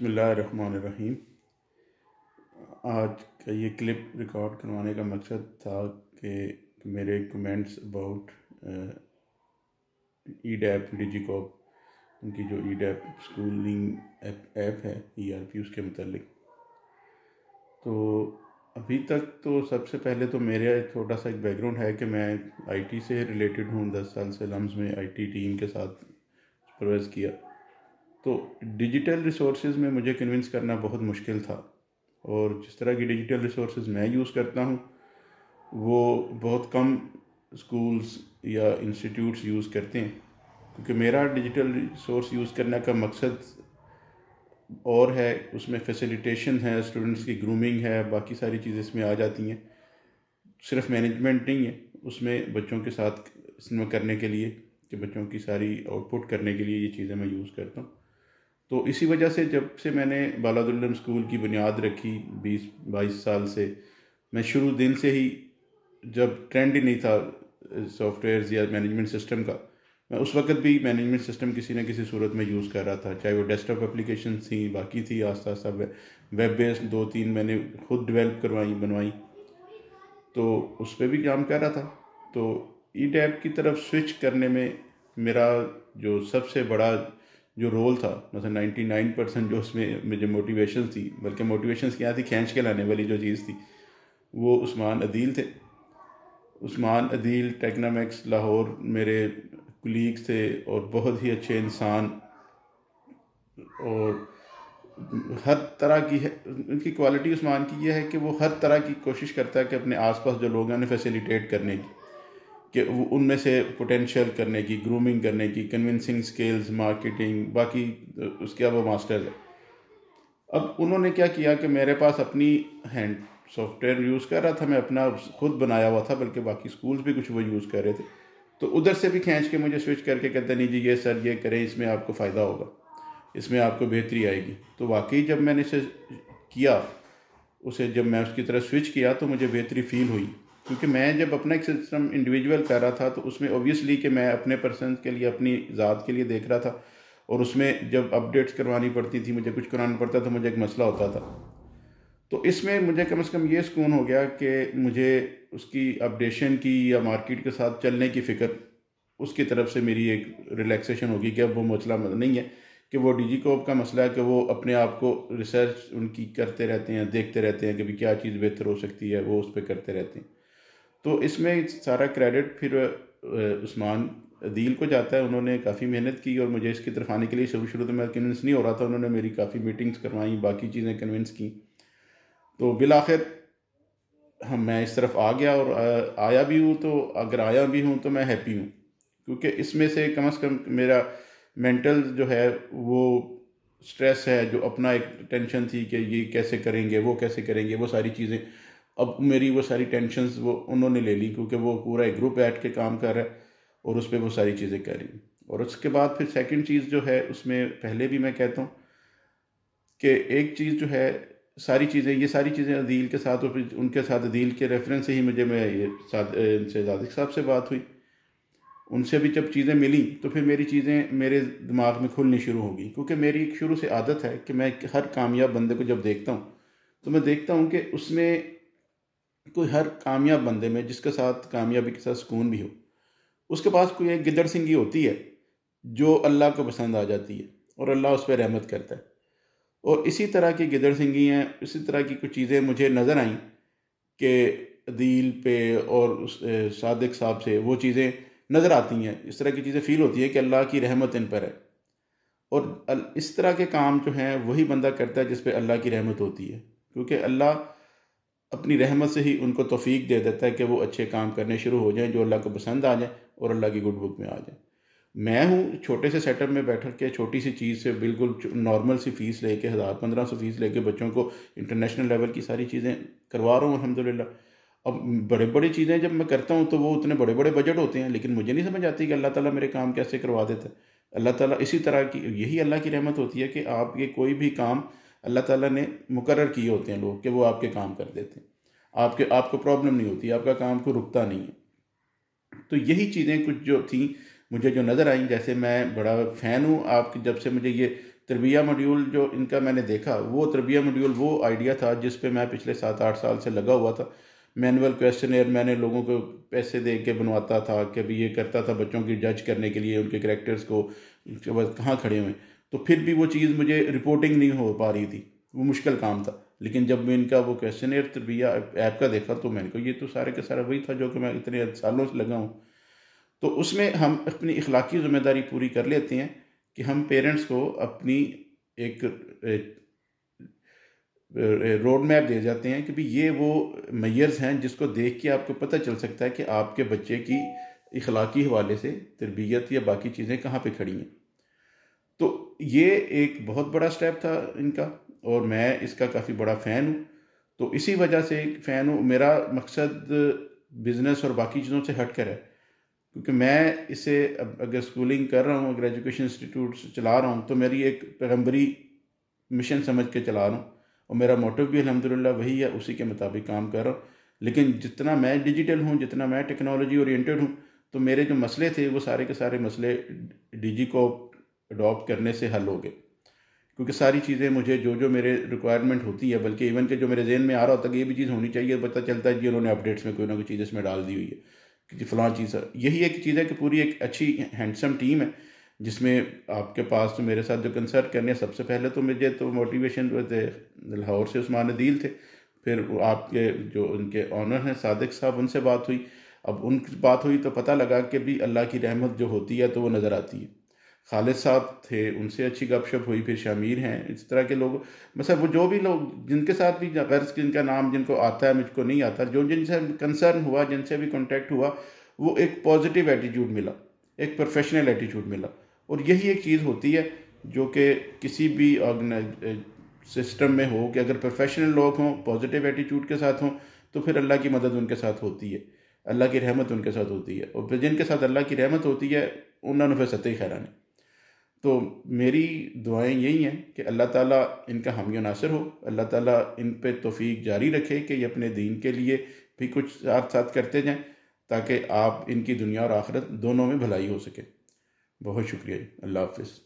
बसमीम आज का ये क्लिप रिकॉर्ड करवाने का मकसद था कि मेरे कमेंट्स अबाउट ई डैप डिजिकॉप उनकी जो ई डैप स्कूलिंग ऐप ऐप है ई आर पी उसके मतलब तो अभी तक तो सबसे पहले तो मेरा छोटा सा एक बैकग्राउंड है कि मैं आई टी से रिलेटेड हूँ दस साल से लम्स में आई टी टीम के साथ प्रवेश किया तो डिजिटल रिसोर्सेज में मुझे कन्विंस करना बहुत मुश्किल था और जिस तरह की डिजिटल रिसोर्सेज मैं यूज़ करता हूँ वो बहुत कम स्कूल्स या इंस्टीट्यूट्स यूज़ करते हैं क्योंकि मेरा डिजिटल रिसोर्स यूज़ करने का मकसद और है उसमें फैसिलिटेशन है स्टूडेंट्स की ग्रूमिंग है बाकी सारी चीज़ें इसमें आ जाती हैं सिर्फ मैनेजमेंट नहीं है उसमें बच्चों के साथ इसमें करने के लिए कि बच्चों की सारी आउटपुट करने के लिए ये चीज़ें मैं यूज़ करता हूँ तो इसी वजह से जब से मैंने बालादुल्लम स्कूल की बुनियाद रखी बीस बाईस साल से मैं शुरू दिन से ही जब ट्रेंड ही नहीं था सॉफ्टवेयर या मैनेजमेंट सिस्टम का मैं उस वक्त भी मैनेजमेंट सिस्टम किसी न किसी सूरत में यूज़ कर रहा था चाहे वो डेस्कटॉप एप्लीकेशन थी बाकी थी आस्ता आस्ता वेब बेस्ड दो तीन मैंने खुद डेवलप करवाई बनवाई तो उस पर भी काम कर रहा था तो ई टैप की तरफ स्विच करने में मेरा जो सबसे बड़ा जो रोल था मतलब नाइन्टी नाइन परसेंट जो उसमें मुझे मोटिवेशन थी बल्कि मोटिवेशन क्या थी खींच के लाने वाली जो चीज़ थी वो उस्मान अदील थे उस्मान अदील टेक्नामैक्स लाहौर मेरे कुलीग थे और बहुत ही अच्छे इंसान और हर तरह की है उनकी क्वालिटी उस्मान की यह है कि वो हर तरह की कोशिश करता है कि अपने आसपास जो लोग हैं उन्हें फैसिलिटेट करने की कि उनमें से पोटेंशियल करने की ग्रूमिंग करने की कन्विंसिंग स्किल्स मार्केटिंग बाकी उसके अब मास्टर्स है अब उन्होंने क्या किया कि मेरे पास अपनी हैंड सॉफ्टवेयर यूज़ कर रहा था मैं अपना खुद बनाया हुआ था बल्कि बाकी स्कूल्स भी कुछ वो यूज़ कर रहे थे तो उधर से भी खींच के मुझे स्विच करके कहते नहीं जी ये सर ये करें इसमें आपको फ़ायदा होगा इसमें आपको बेहतरी आएगी तो वाकई जब मैंने इसे किया उसे जब मैं उसकी तरह स्विच किया तो मुझे बेहतरी फील हुई क्योंकि मैं जब अपना एक सिस्टम इंडिविजुअल कर रहा था तो उसमें ऑब्वियसली कि मैं अपने पर्सन के लिए अपनी ज़ात के लिए देख रहा था और उसमें जब अपडेट्स करवानी पड़ती थी मुझे कुछ कराना पड़ता था तो मुझे एक मसला होता था तो इसमें मुझे कम से कम ये सुकून हो गया कि मुझे उसकी अपडेशन की या मार्केट के साथ चलने की फ़िक्र उसकी तरफ से मेरी एक रिलैक्सेशन होगी कि अब वो मसला नहीं है कि वो डी कोप का मसला है कि वो अपने आप को रिसर्च उनकी करते रहते हैं देखते रहते हैं कि भी क्या चीज़ बेहतर हो सकती है वो उस पर करते रहते हैं तो इसमें सारा क्रेडिट फिर उस्मान दिल को जाता है उन्होंने काफ़ी मेहनत की और मुझे इसकी तरफ आने के लिए शुरू शुरू तो मैं कन्विंस नहीं हो रहा था उन्होंने मेरी काफ़ी मीटिंग्स करवाई बाकी चीज़ें कन्विंस की तो आखिर हम हाँ, मैं इस तरफ आ गया और आया भी हूँ तो अगर आया भी हूँ तो मैं हैप्पी हूँ क्योंकि इसमें से कम अज़ कम मेरा मेंटल जो है वो स्ट्रेस है जो अपना एक टेंशन थी कि ये कैसे करेंगे वो कैसे करेंगे वो सारी चीज़ें अब मेरी वो सारी टेंशन वो उन्होंने ले ली क्योंकि वो पूरा एक ग्रुप बैठ के काम कर रहा है और उस पर वो सारी चीज़ें कर रही और उसके बाद फिर सेकंड चीज़ जो है उसमें पहले भी मैं कहता हूँ कि एक चीज़ जो है सारी चीज़ें ये सारी चीज़ें अदील के साथ और फिर उनके साथ अदील के रेफरेंस से ही मुझे मैं ये इनसे जादिक साहब से बात हुई उनसे भी जब चीज़ें मिली तो फिर मेरी चीज़ें मेरे दिमाग में खुलनी शुरू होगी क्योंकि मेरी एक शुरू से आदत है कि मैं हर कामयाब बंदे को जब देखता हूँ तो मैं देखता हूँ कि उसमें कोई हर कामयाब बंदे में जिसके साथ कामयाबी के साथ सुकून भी हो उसके पास कोई एक गिदड़ सिंगी होती है जो अल्लाह को पसंद आ जाती है और अल्लाह उस पर रहमत करता है और इसी तरह की गिदड़ सिंगी हैं इसी तरह की कुछ चीज़ें मुझे नज़र आईं कि दिल पे और उस सादिक साहब से वो चीज़ें नज़र आती हैं इस तरह की चीज़ें फ़ील होती है कि अल्लाह की रहमत इन पर है और इस तरह के काम जो हैं वही बंदा करता है जिस पर अल्लाह की रहमत होती है क्योंकि अल्लाह अपनी रहमत से ही उनको तोफीक दे देता है कि वो अच्छे काम करने शुरू हो जाएं जो अल्लाह को पसंद आ जाए और अल्लाह की गुड बुक में आ जाए मैं हूँ छोटे से सेटअप में बैठ के छोटी सी चीज़ से बिल्कुल नॉर्मल सी फ़ीस लेके हज़ार पंद्रह सौ फ़ीस लेके बच्चों को इंटरनेशनल लेवल की सारी चीज़ें करवा रहा हूँ अलहमदिल्ला अब बड़े बड़े चीज़ें जब मैं करता हूँ तो वो उतने बड़े बड़े बजट होते हैं लेकिन मुझे नहीं समझ आती कि अल्लाह ताला मेरे काम कैसे करवा देता है अल्लाह ताला इसी तरह की यही अल्लाह की रहमत होती है कि आप ये कोई भी काम अल्लाह ताला ने मुकर किए होते हैं लोग कि वो आपके काम कर देते हैं आपके आपको प्रॉब्लम नहीं होती आपका काम को रुकता नहीं है तो यही चीज़ें कुछ जो थी मुझे जो नज़र आई जैसे मैं बड़ा फ़ैन हूँ आपके जब से मुझे ये तरबिया मॉड्यूल जो इनका मैंने देखा वो तरबिया मॉड्यूल वो आइडिया था जिस पर मैं पिछले सात आठ साल से लगा हुआ था मैनुअल क्वेश्चन मैंने लोगों को पैसे दे के बनवाता था कभी ये करता था बच्चों की जज करने के लिए उनके करेक्टर्स को उसके बाद कहाँ खड़े हुए तो फिर भी वो चीज़ मुझे रिपोर्टिंग नहीं हो पा रही थी वो मुश्किल काम था लेकिन जब मैं इनका वो क्वेश्चन तरबिया ऐप का देखा तो मैंने कहा ये तो सारे का सारा वही था जो कि मैं इतने सालों से लगा हूँ तो उसमें हम अपनी इखलाकी ज़िम्मेदारी पूरी कर लेते हैं कि हम पेरेंट्स को अपनी एक रोड मैप दे जाते हैं कि भाई ये वो मैयर्स हैं जिसको देख के आपको पता चल सकता है कि आपके बच्चे की इखलाकी हवाले से तरबियत या बाकी चीज़ें कहाँ पे खड़ी हैं तो ये एक बहुत बड़ा स्टेप था इनका और मैं इसका काफ़ी बड़ा फ़ैन हूँ तो इसी वजह से एक फ़ैन हूँ मेरा मकसद बिज़नेस और बाकी चीज़ों से हट कर है क्योंकि मैं इसे अब अगर स्कूलिंग कर रहा हूँ अगर एजुकेशन इंस्टीट्यूट चला रहा हूँ तो मेरी एक पैगम्बरी मिशन समझ के चला रहा हूँ और मेरा मोटिव भी अलहमदिल्ला वही है उसी के मुताबिक काम कर रहा हूँ लेकिन जितना मैं डिजिटल हूँ जितना मैं टेक्नोलॉजी ओरिएंटेड हूँ तो मेरे जो मसले थे वो सारे के सारे मसले डिजी को अडॉप्ट करने से हल हो गए क्योंकि सारी चीज़ें मुझे जो जो मेरे रिक्वायरमेंट होती है बल्कि इवन के जो मेरे जहन में आ रहा होता है कि ये भी चीज़ होनी चाहिए पता चलता है जी उन्होंने अपडेट्स में कोई ना कोई चीज़ इसमें डाल दी हुई है कि फलां चीज़ है यही एक चीज़ है कि पूरी एक अच्छी हैंडसम टीम है जिसमें आपके पास तो मेरे साथ जो कंसर्ट करने सबसे पहले तो मुझे तो मोटिवेशन जो थे लाहौर से उस्मान दिल थे फिर आपके जो उनके ऑनर हैं सादिक साहब उनसे बात हुई अब उनकी बात हुई तो पता लगा कि भी अल्लाह की रहमत जो होती है तो वो नज़र आती है खालिद साहब थे उनसे अच्छी गपशप हुई फिर शामिर हैं इस तरह के लोग मतलब वो जो भी लोग जिनके साथ भी गर्ज जिनका नाम जिनको आता है मुझको नहीं आता जो जिनसे कंसर्न हुआ जिनसे भी कॉन्टेक्ट हुआ वो एक पॉजिटिव एटीट्यूड मिला एक प्रोफेशनल एटीट्यूड मिला और यही एक चीज़ होती है जो कि किसी भी सिस्टम में हो कि अगर प्रोफेशनल लोग हों पॉजिटिव एटीट्यूड के साथ हों तो फिर अल्लाह की मदद उनके साथ होती है अल्लाह की रहमत उनके साथ होती है और जिनके साथ अल्लाह की रहमत होती है उन्होंने फिर सतह खैरानी तो मेरी दुआएं यही हैं कि अल्लाह ताला इनका हामी नासर हो अल्लाह ताला इन पे तोफ़ी जारी रखे कि ये अपने दीन के लिए भी कुछ साथ साथ करते जाएं ताकि आप इनकी दुनिया और आखिरत दोनों में भलाई हो सके बहुत शुक्रिया अल्लाह हाफिज़